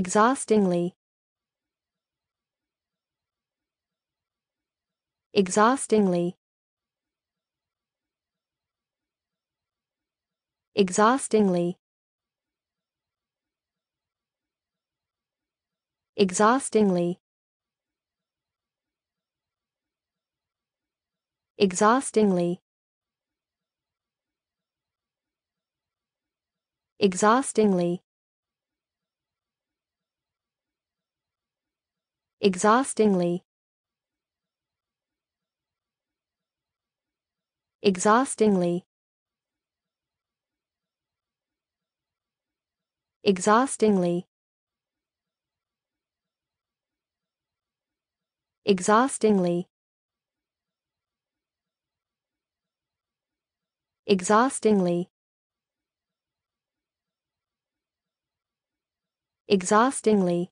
exhaustingly exhaustingly exhaustingly exhaustingly exhaustingly exhaustingly exhaustingly exhaustingly exhaustingly exhaustingly exhaustingly exhaustingly